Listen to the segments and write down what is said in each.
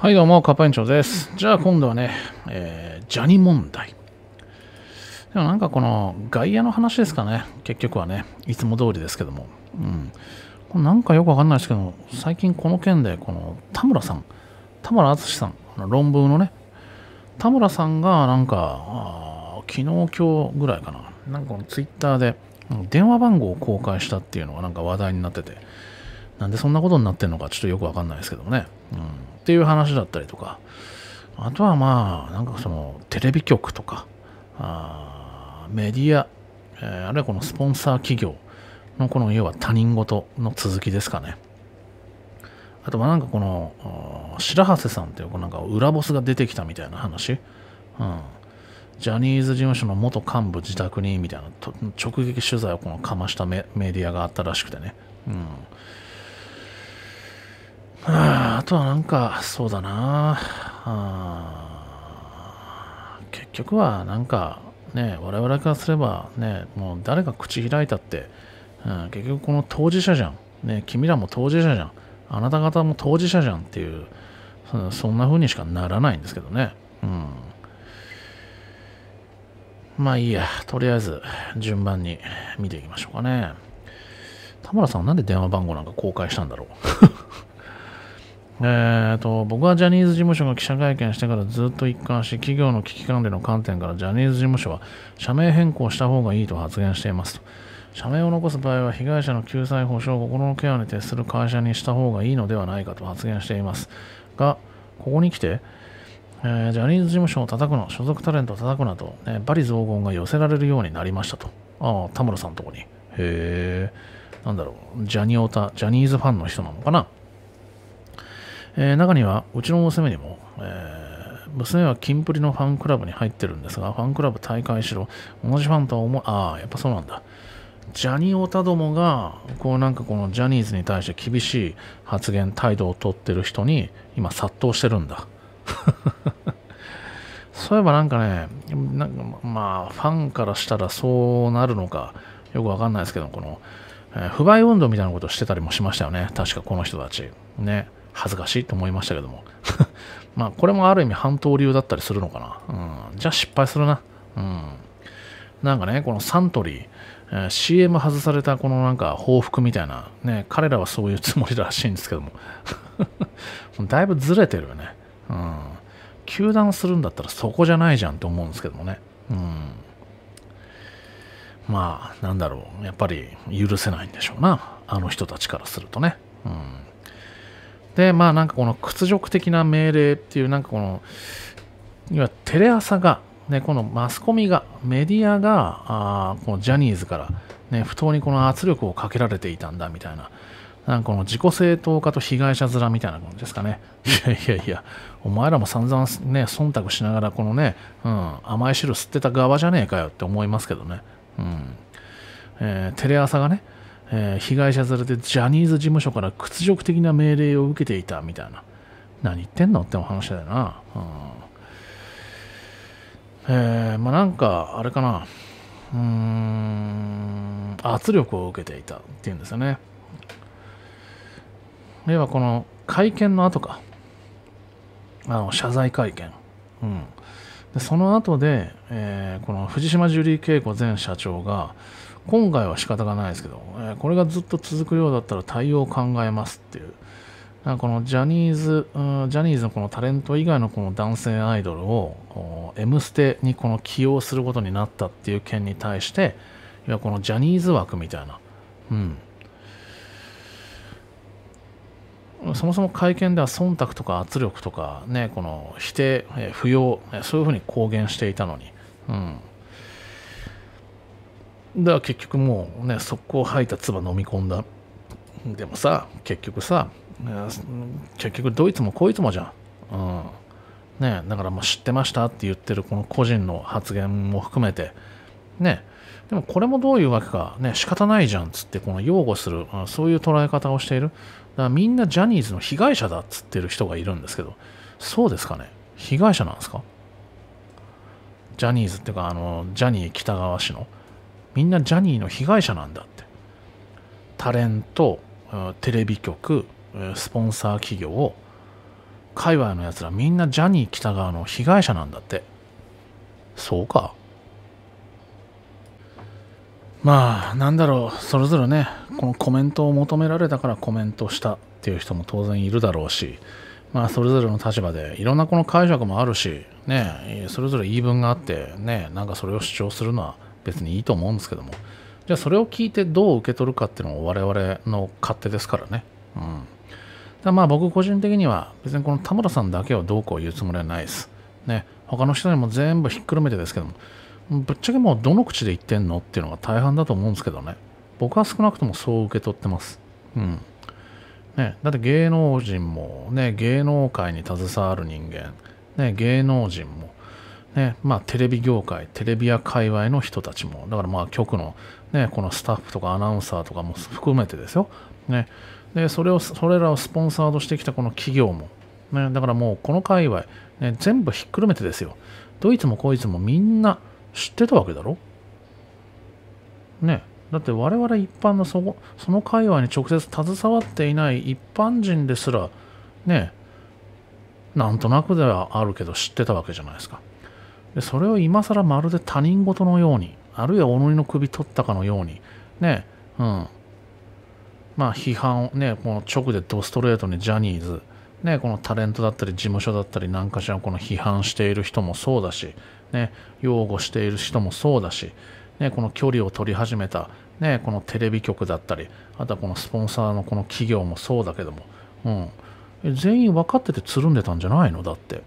はいどうも、カッパ園長です。じゃあ今度はね、えー、ジャニ問題。でもなんかこの外野の話ですかね、結局はね、いつも通りですけども。うん。なんかよくわかんないですけど、最近この件で、この田村さん、田村淳さん、あの論文のね、田村さんがなんか、昨日今日ぐらいかな、なんかこのツイッターで電話番号を公開したっていうのがなんか話題になってて、なんでそんなことになってるのかちょっとよくわかんないですけどもね、うん。っていう話だったりとか、あとはまあ、なんかそのテレビ局とか、あメディア、えー、あるいはこのスポンサー企業のこの要は他人事の続きですかね。あとはなんかこの白波瀬さんっていうなんか裏ボスが出てきたみたいな話、うん、ジャニーズ事務所の元幹部自宅にみたいな直撃取材をこのかましたメディアがあったらしくてね、うん、あとはなんか、そうだなあ。結局はなんか、ね、我々からすれば、ね、もう誰が口開いたって、うん、結局この当事者じゃん、ね。君らも当事者じゃん。あなた方も当事者じゃんっていう、そんな風にしかならないんですけどね。うん。まあいいや、とりあえず順番に見ていきましょうかね。田村さんなんで電話番号なんか公開したんだろう えーと、僕はジャニーズ事務所が記者会見してからずっと一貫し企業の危機管理の観点からジャニーズ事務所は社名変更した方がいいと発言していますと社名を残す場合は被害者の救済保障心のケアに徹する会社にした方がいいのではないかと発言していますがここに来て、えー、ジャニーズ事務所を叩くな所属タレントを叩くなと、えー、バリ雑言が寄せられるようになりましたとああ田村さんのとこにへえんだろうジャニオタジャニーズファンの人なのかなえー、中にはうちの娘にも、えー、娘はキンプリのファンクラブに入ってるんですが、ファンクラブ大会しろ、同じファンとは思う、ああ、やっぱそうなんだ。ジャニオタどもが、こうなんかこのジャニーズに対して厳しい発言、態度をとってる人に今殺到してるんだ。そういえばなんかね、なんかまあ、ファンからしたらそうなるのか、よくわかんないですけど、この、えー、不買運動みたいなことしてたりもしましたよね。確かこの人たち。ね。恥ずかしいと思いましたけども まあこれもある意味半島流だったりするのかな、うん、じゃあ失敗するな、うん、なんかねこのサントリー、え CM 外されたこのなんか報復みたいなね彼らはそういうつもりらしいんですけども だいぶずれてるよね、うん、球団するんだったらそこじゃないじゃんと思うんですけどもね、うん、まあなんだろうやっぱり許せないんでしょうなあの人たちからするとね、うんで、まあなんかこの屈辱的な命令っていう、なんかこの、今テレ朝が、ね、このマスコミが、メディアが、あこのジャニーズから、ね、不当にこの圧力をかけられていたんだみたいな、なんかこの自己正当化と被害者面みたいな感じですかね。いやいやいや、お前らも散々ね、忖度しながら、このね、うん、甘い汁吸ってた側じゃねえかよって思いますけどね。うん。えー、テレ朝がね、えー、被害者されてジャニーズ事務所から屈辱的な命令を受けていたみたいな何言ってんのってお話だよな、うんえー、まあなんかあれかなうーん圧力を受けていたっていうんですよねではこの会見の後かあの謝罪会見、うん、でその後で、えー、この藤島ジュリー景子前社長が今回は仕方がないですけど、えこれがずっと続くようだったら対応を考えますっていう、なんかこのジャニーズ、ジャニーズのこのタレント以外のこの男性アイドルを、M ステにこの起用することになったっていう件に対して、いやこのジャニーズ枠みたいな、うん。そもそも会見では忖度とか圧力とか、ね、この否定、不要、そういうふうに公言していたのに、うん、だから結局もうね速攻吐いた唾飲み込んだでもさ結局さ結局どいつもこいつもじゃん、うんね、だからもう知ってましたって言ってるこの個人の発言も含めてねでもこれもどういうわけか、ね、仕方ないじゃんっつってこの擁護するそういう捉え方をしているだからみんなジャニーズの被害者だっつってる人がいるんですけどそうですかね被害者なんですかジャニーズっていうかあのジャニー喜多川氏のみんなジャニーの被害者なんだってタレントテレビ局スポンサー企業界隈のやつらみんなジャニー喜多川の被害者なんだってそうかまあなんだろうそれぞれねこのコメントを求められたからコメントしたっていう人も当然いるだろうしまあそれぞれの立場でいろんなこの解釈もあるしねそれぞれ言い分があってねなんかそれを主張するのは別にいいと思うんですけどもじゃあそれを聞いてどう受け取るかっていうのも我々の勝手ですからね。うん、だまあ僕個人的には別にこの田村さんだけをどうこう言うつもりはないです。ね他の人にも全部ひっくるめてですけどもぶっちゃけもうどの口で言ってんのっていうのが大半だと思うんですけどね僕は少なくともそう受け取ってます。うん。ね、だって芸能人も、ね、芸能界に携わる人間、ね、芸能人もねまあ、テレビ業界、テレビや界隈の人たちも、だからまあ局の,、ね、このスタッフとかアナウンサーとかも含めてですよ、ね、でそれをそれらをスポンサードしてきたこの企業も、ね、だからもうこの界隈、ね、全部ひっくるめてですよ、どいつもこいつもみんな知ってたわけだろ。ね、だって我々一般のそこその界隈に直接携わっていない一般人ですらねなんとなくではあるけど知ってたわけじゃないですか。でそれを今更まるで他人事のようにあるいは己の首取ったかのようにねうんまあ批判をねこの直でドストレートにジャニーズね、このタレントだったり事務所だったり何かしらこの批判している人もそうだし、ね、擁護している人もそうだし、ね、この距離を取り始めた、ね、このテレビ局だったりあとはこのスポンサーのこの企業もそうだけども、うん、全員分かっててつるんでたんじゃないのだって。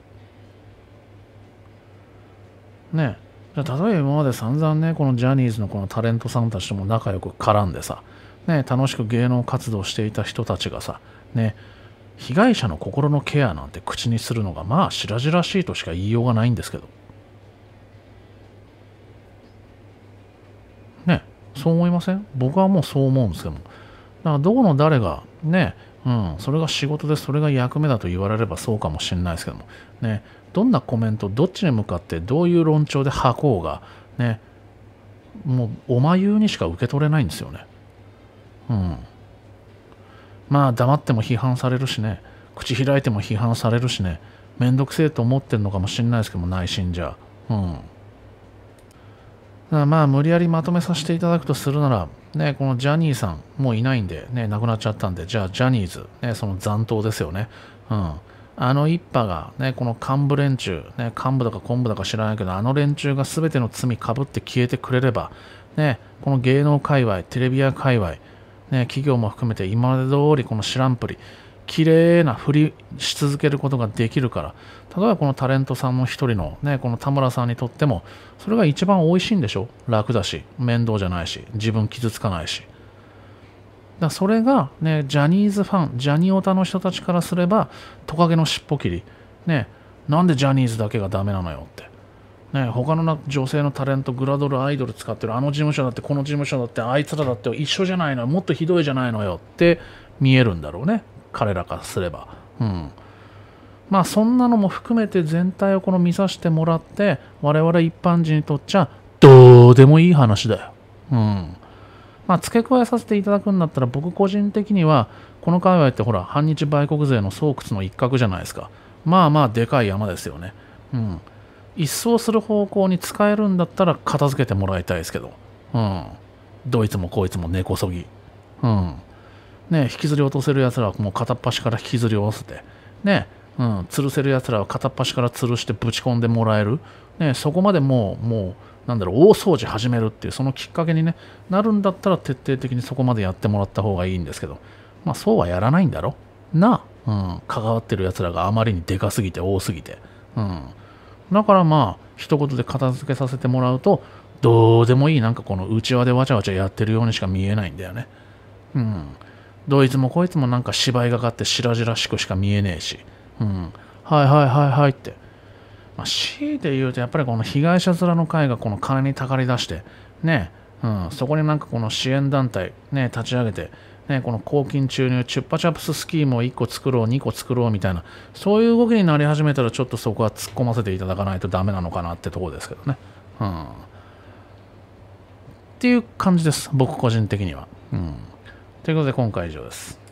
ね例えば今まで散々ねこのジャニーズのこのタレントさんたちとも仲良く絡んでさ、ね、楽しく芸能活動していた人たちがさ、ね、被害者の心のケアなんて口にするのがまあ白々しいとしか言いようがないんですけどねそう思いません僕はもうそう思うんですけどもだからどこの誰がね、うん、それが仕事でそれが役目だと言われればそうかもしれないですけども、ね、どんなコメント、どっちに向かってどういう論調で吐こうが、ね、もうおまゆにしか受け取れないんですよね。うん。まあ黙っても批判されるしね、口開いても批判されるしね、めんどくせえと思ってるのかもしれないですけども、内心じゃ。うん。まあ無理やりまとめさせていただくとするなら、ね、このジャニーさんもういないんで、ね、亡くなっちゃったんでじゃあジャニーズ、ね、その残党ですよね、うん、あの一派が、ね、この幹部連中、ね、幹部だか昆布だか知らないけどあの連中が全ての罪かぶって消えてくれれば、ね、この芸能界隈テレビ屋界隈、ね、企業も含めて今まで通りこの知らんぷり綺麗な振りし続けることができるから例えばこのタレントさんの一人の、ね、この田村さんにとってもそれが一番美味しいんでしょ楽だし面倒じゃないし自分傷つかないしだそれが、ね、ジャニーズファンジャニオタの人たちからすればトカゲの尻尾切り、ね、なんでジャニーズだけがダメなのよってね、他の女性のタレントグラドルアイドル使ってるあの事務所だってこの事務所だってあいつらだって一緒じゃないのよもっとひどいじゃないのよって見えるんだろうね彼らからすれば。うんまあ、そんなのも含めて全体をこの見させてもらって我々一般人にとっちゃどうでもいい話だよ。うんまあ、付け加えさせていただくんだったら僕個人的にはこの界隈ってほら反日売国勢の巣窟の一角じゃないですか。まあまあでかい山ですよね。うん。一掃する方向に使えるんだったら片付けてもらいたいですけど。うん。どいつもこいつも根こそぎ。うん。ね、引きずり落とせるやつらはもう片っ端から引きずり下ろせて、ね、うん、吊るせるやつらは片っ端から吊るしてぶち込んでもらえる、ね、そこまでもう、もう、なんだろう、大掃除始めるっていう、そのきっかけに、ね、なるんだったら徹底的にそこまでやってもらった方がいいんですけど、まあそうはやらないんだろなうん、関わってるやつらがあまりにでかすぎて多すぎて、うん。だからまあ、一言で片付けさせてもらうと、どうでもいい、なんかこの内輪でわちゃわちゃやってるようにしか見えないんだよね。うん。どいつもこいつもなんか芝居がかって白々しくしか見えねえし、うん、はいはいはいはいって。まあ、C で言うとやっぱりこの被害者面の会がこの金にたかり出して、ね、うん、そこになんかこの支援団体、ね、立ち上げて、ね、この公金注入、チュッパチャプススキームを1個作ろう、2個作ろうみたいな、そういう動きになり始めたら、ちょっとそこは突っ込ませていただかないとダメなのかなってところですけどね。うん。っていう感じです、僕個人的には。うん。ということで今回は以上です。